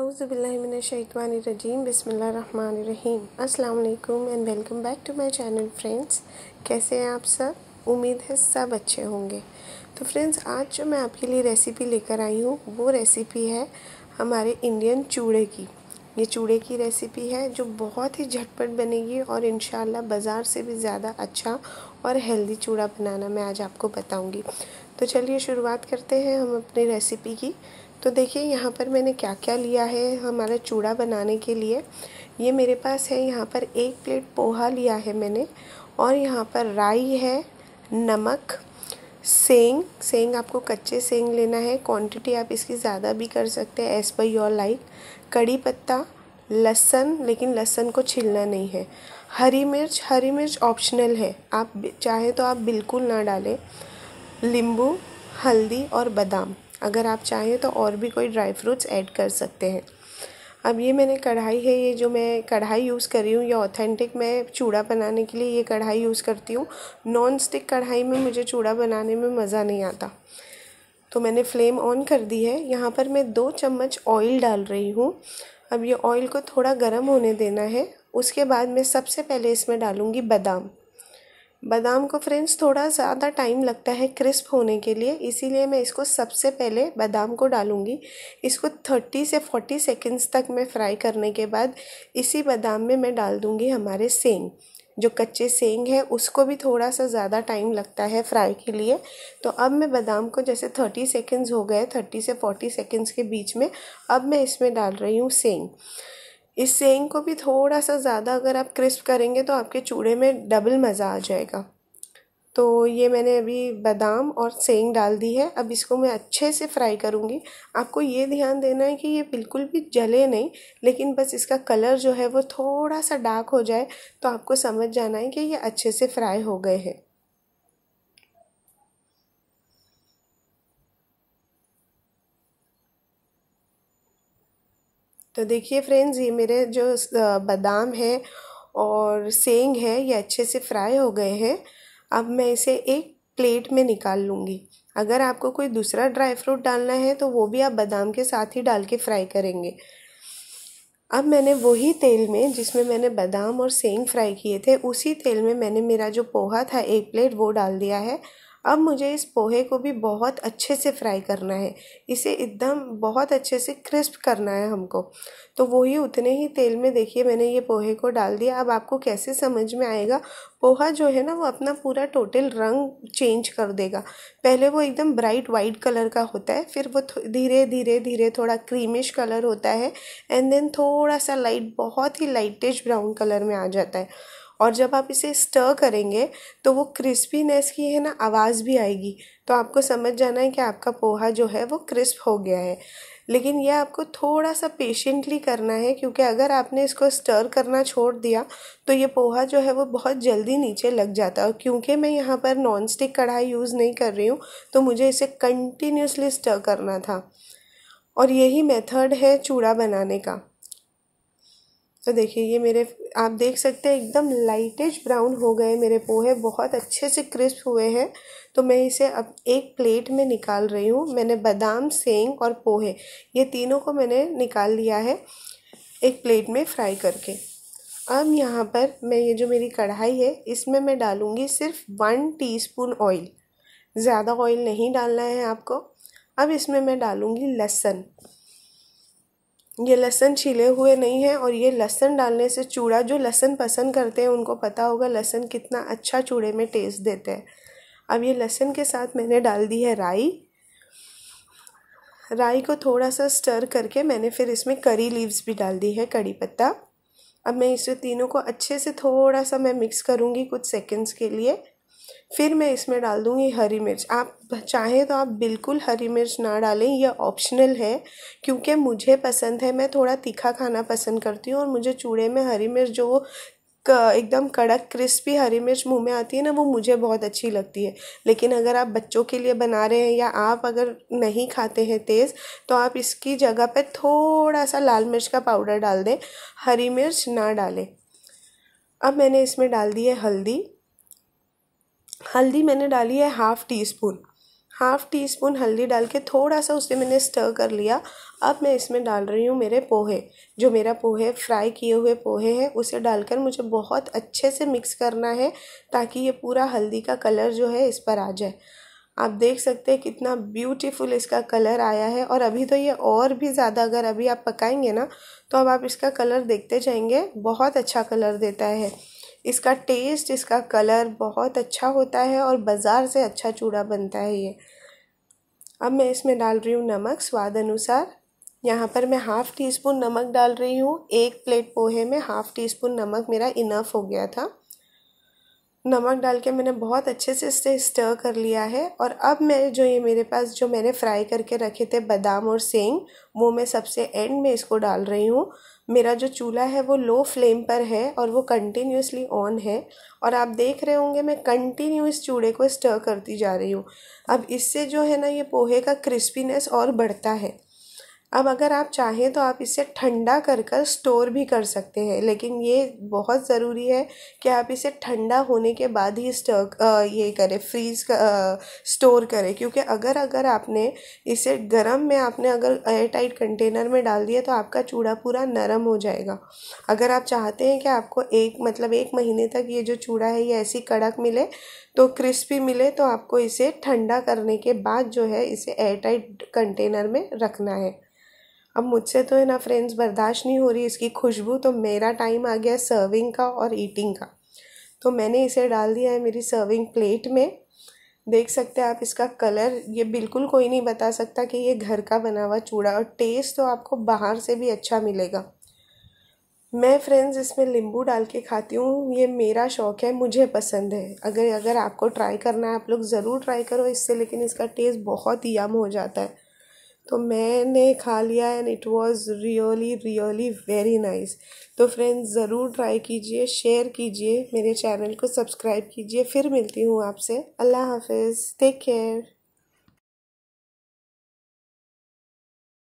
अज़बिल्लिमिनशैतवानरजीम बसमीम अल्लाम and welcome back to my channel friends कैसे हैं आप सब उम्मीद है सब अच्छे होंगे तो फ्रेंड्स आज जो मैं आपके लिए रेसिपी लेकर आई हूँ वो रेसिपी है हमारे इंडियन चूड़े की ये चूड़े की रेसिपी है जो बहुत ही झटपट बनेगी और इन बाज़ार से भी ज़्यादा अच्छा और हेल्दी चूड़ा बनाना मैं आज आपको बताऊँगी तो चलिए शुरुआत करते हैं हम अपनी रेसिपी की तो देखिए यहाँ पर मैंने क्या क्या लिया है हमारा चूड़ा बनाने के लिए ये मेरे पास है यहाँ पर एक प्लेट पोहा लिया है मैंने और यहाँ पर राई है नमक सेंग सेंग आपको कच्चे सेंग लेना है क्वांटिटी आप इसकी ज़्यादा भी कर सकते हैं एज़ पर योर लाइक कड़ी पत्ता लहसन लेकिन लहसन को छिलना नहीं है हरी मिर्च हरी मिर्च ऑप्शनल है आप चाहे तो आप बिल्कुल ना डालें नींबू हल्दी और बादाम अगर आप चाहें तो और भी कोई ड्राई फ्रूट्स ऐड कर सकते हैं अब ये मैंने कढ़ाई है ये जो मैं कढ़ाई यूज़ कर रही हूँ ये ऑथेंटिक मैं चूड़ा बनाने के लिए ये कढ़ाई यूज़ करती हूँ नॉन स्टिक कढ़ाई में मुझे चूड़ा बनाने में मज़ा नहीं आता तो मैंने फ्लेम ऑन कर दी है यहाँ पर मैं दो चम्मच ऑयल डाल रही हूँ अब ये ऑयल को थोड़ा गर्म होने देना है उसके बाद मैं सबसे पहले इसमें डालूँगी बादाम बादाम को फ्रेंड्स थोड़ा ज़्यादा टाइम लगता है क्रिस्प होने के लिए इसीलिए मैं इसको सबसे पहले बादाम को डालूंगी इसको थर्टी से फोर्टी सेकेंड्स तक मैं फ्राई करने के बाद इसी बादाम में मैं डाल दूँगी हमारे सेंग जो कच्चे सेंग है उसको भी थोड़ा सा ज़्यादा टाइम लगता है फ्राई के लिए तो अब मैं बादाम को जैसे थर्टी सेकेंड्स हो गए थर्टी से फोर्टी सेकेंड्स के बीच में अब मैं इसमें डाल रही हूँ सेंग इस सेंग को भी थोड़ा सा ज़्यादा अगर आप क्रिस्प करेंगे तो आपके चूड़े में डबल मज़ा आ जाएगा तो ये मैंने अभी बादाम और सेंग डाल दी है अब इसको मैं अच्छे से फ्राई करूँगी आपको ये ध्यान देना है कि ये बिल्कुल भी जले नहीं लेकिन बस इसका कलर जो है वो थोड़ा सा डार्क हो जाए तो आपको समझ जाना है कि ये अच्छे से फ्राई हो गए हैं तो देखिए फ्रेंड्स ये मेरे जो बादाम है और सेंग है ये अच्छे से फ्राई हो गए हैं अब मैं इसे एक प्लेट में निकाल लूँगी अगर आपको कोई दूसरा ड्राई फ्रूट डालना है तो वो भी आप बादाम के साथ ही डाल के फ्राई करेंगे अब मैंने वही तेल में जिसमें मैंने बादाम और सेंग फ्राई किए थे उसी तेल में मैंने मेरा जो पोहा था एक प्लेट वो डाल दिया है अब मुझे इस पोहे को भी बहुत अच्छे से फ्राई करना है इसे एकदम बहुत अच्छे से क्रिस्प करना है हमको तो वही उतने ही तेल में देखिए मैंने ये पोहे को डाल दिया अब आपको कैसे समझ में आएगा पोहा जो है ना वो अपना पूरा टोटल रंग चेंज कर देगा पहले वो एकदम ब्राइट वाइट कलर का होता है फिर वो धीरे धीरे धीरे थोड़ा क्रीमिश कलर होता है एंड देन थोड़ा सा लाइट बहुत ही लाइटिश ब्राउन कलर में आ जाता है और जब आप इसे स्टर करेंगे तो वो क्रिस्पीनेस की है ना आवाज़ भी आएगी तो आपको समझ जाना है कि आपका पोहा जो है वो क्रिस्प हो गया है लेकिन यह आपको थोड़ा सा पेशेंटली करना है क्योंकि अगर आपने इसको स्टर करना छोड़ दिया तो ये पोहा जो है वो बहुत जल्दी नीचे लग जाता है और क्योंकि मैं यहाँ पर नॉन स्टिक कढ़ाई यूज़ नहीं कर रही हूँ तो मुझे इसे कंटिन्यूसली स्टर करना था और यही मेथड है चूड़ा बनाने का तो देखिए ये मेरे आप देख सकते हैं एकदम लाइटिश ब्राउन हो गए मेरे पोहे बहुत अच्छे से क्रिस्प हुए हैं तो मैं इसे अब एक प्लेट में निकाल रही हूँ मैंने बादाम सेंग और पोहे ये तीनों को मैंने निकाल लिया है एक प्लेट में फ्राई करके अब यहाँ पर मैं ये जो मेरी कढ़ाई है इसमें मैं डालूँगी सिर्फ वन टी ऑयल ज़्यादा ऑयल नहीं डालना है आपको अब इसमें मैं डालूँगी लहसुन ये लहसन छिले हुए नहीं हैं और ये लहसन डालने से चूड़ा जो लहसन पसंद करते हैं उनको पता होगा लहसन कितना अच्छा चूड़े में टेस्ट देते हैं अब ये लहसन के साथ मैंने डाल दी है राई राई को थोड़ा सा स्टर करके मैंने फिर इसमें करी लीव्स भी डाल दी है कड़ी पत्ता अब मैं इसे तीनों को अच्छे से थोड़ा सा मैं मिक्स करूँगी कुछ सेकेंड्स के लिए फिर मैं इसमें डाल दूँगी हरी मिर्च आप चाहें तो आप बिल्कुल हरी मिर्च ना डालें यह ऑप्शनल है क्योंकि मुझे पसंद है मैं थोड़ा तीखा खाना पसंद करती हूँ और मुझे चूड़े में हरी मिर्च जो वो एकदम कड़क क्रिस्पी हरी मिर्च मुंह में आती है ना वो मुझे बहुत अच्छी लगती है लेकिन अगर आप बच्चों के लिए बना रहे हैं या आप अगर नहीं खाते हैं तेज़ तो आप इसकी जगह पे थोड़ा सा लाल मिर्च का पाउडर डाल दें हरी मिर्च ना डालें अब मैंने इसमें डाल दी है हल्दी हल्दी मैंने डाली है half teaspoon half teaspoon हल्दी डाल के थोड़ा सा उसे मैंने स्टर कर लिया अब मैं इसमें डाल रही हूँ मेरे पोहे जो मेरा पोहे फ्राई किए हुए पोहे हैं उसे डालकर मुझे बहुत अच्छे से मिक्स करना है ताकि ये पूरा हल्दी का कलर जो है इस पर आ जाए आप देख सकते हैं कितना ब्यूटीफुल इसका कलर आया है और अभी तो ये और भी ज़्यादा अगर अभी आप पकाएंगे ना तो अब आप इसका कलर देखते जाएंगे बहुत अच्छा कलर देता है इसका टेस्ट इसका कलर बहुत अच्छा होता है और बाज़ार से अच्छा चूड़ा बनता है ये अब मैं इसमें डाल रही हूँ नमक स्वाद अनुसार यहाँ पर मैं हाफ़ टी स्पून नमक डाल रही हूँ एक प्लेट पोहे में हाफ़ टी स्पून नमक मेरा इनफ हो गया था नमक डाल के मैंने बहुत अच्छे से इसे स्टर कर लिया है और अब मैं जो ये मेरे पास जो मैंने फ्राई करके रखे थे बादाम और सेंग वो मैं सबसे एंड में इसको डाल रही हूँ मेरा जो चूल्हा है वो लो फ्लेम पर है और वो कंटिन्यूसली ऑन है और आप देख रहे होंगे मैं कंटिन्यू इस चूड़े को स्टर करती जा रही हूँ अब इससे जो है ना ये पोहे का क्रिस्पीनेस और बढ़ता है अब अगर आप चाहें तो आप इसे ठंडा कर कर स्टोर भी कर सकते हैं लेकिन ये बहुत ज़रूरी है कि आप इसे ठंडा होने के बाद ही स्टर ये करें फ्रीज कर, स्टोर करें क्योंकि अगर अगर आपने इसे गर्म में आपने अगर एयर टाइट कंटेनर में डाल दिया तो आपका चूड़ा पूरा नरम हो जाएगा अगर आप चाहते हैं कि आपको एक मतलब एक महीने तक ये जो चूड़ा है ये ऐसी कड़क मिले तो क्रिस्पी मिले तो आपको इसे ठंडा करने के बाद जो है इसे एयर टाइट कंटेनर में रखना है अब मुझसे तो है ना फ्रेंड्स बर्दाश्त नहीं हो रही इसकी खुशबू तो मेरा टाइम आ गया सर्विंग का और ईटिंग का तो मैंने इसे डाल दिया है मेरी सर्विंग प्लेट में देख सकते हैं आप इसका कलर ये बिल्कुल कोई नहीं बता सकता कि ये घर का बना हुआ चूड़ा और टेस्ट तो आपको बाहर से भी अच्छा मिलेगा मैं फ्रेंड्स इसमें नींबू डाल के खाती हूँ ये मेरा शौक़ है मुझे पसंद है अगर अगर आपको ट्राई करना है आप लोग ज़रूर ट्राई करो इससे लेकिन इसका टेस्ट बहुत ही यम हो जाता है तो मैंने खा लिया and it was really really very nice तो फ्रेंड्स ज़रूर ट्राई कीजिए शेयर कीजिए मेरे चैनल को सब्सक्राइब कीजिए फिर मिलती हूँ आपसे अल्लाह हाफिज़ टेक केयर